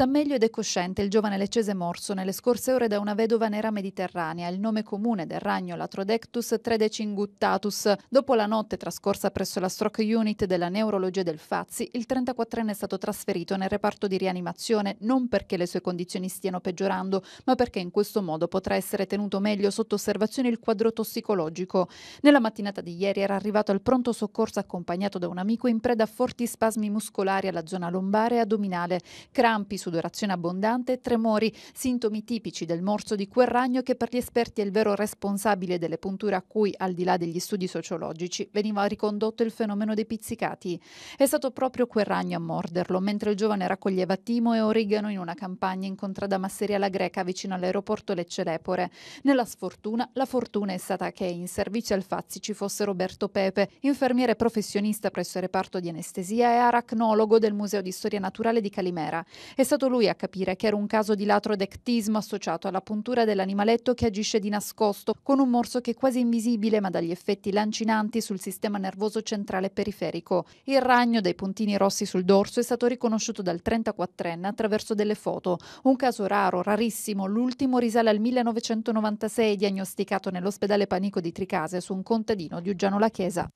Sta meglio ed è cosciente il giovane leccese morso nelle scorse ore da una vedova nera mediterranea, il nome comune del ragno Latrodectus tredecingutatus. Dopo la notte trascorsa presso la stroke unit della neurologia del Fazzi, il 34enne è stato trasferito nel reparto di rianimazione non perché le sue condizioni stiano peggiorando, ma perché in questo modo potrà essere tenuto meglio sotto osservazione il quadro tossicologico. Nella mattinata di ieri era arrivato al pronto soccorso accompagnato da un amico in preda a forti spasmi muscolari alla zona lombare e addominale, crampi su sudorazione abbondante, tremori, sintomi tipici del morso di quel ragno che per gli esperti è il vero responsabile delle punture a cui, al di là degli studi sociologici, veniva ricondotto il fenomeno dei pizzicati. È stato proprio quel ragno a morderlo, mentre il giovane raccoglieva timo e origano in una campagna in contrada Masseria la Greca vicino all'aeroporto Lecce Lepore. Nella sfortuna, la fortuna è stata che in servizio al Fazzi ci fosse Roberto Pepe, infermiere professionista presso il reparto di anestesia e aracnologo del Museo di Storia Naturale di Calimera. È stato lui a capire che era un caso di latrodectismo associato alla puntura dell'animaletto che agisce di nascosto, con un morso che è quasi invisibile ma dagli effetti lancinanti sul sistema nervoso centrale periferico. Il ragno dai puntini rossi sul dorso è stato riconosciuto dal 34enne attraverso delle foto. Un caso raro, rarissimo, l'ultimo risale al 1996 diagnosticato nell'ospedale Panico di Tricase su un contadino di Uggiano La Chiesa.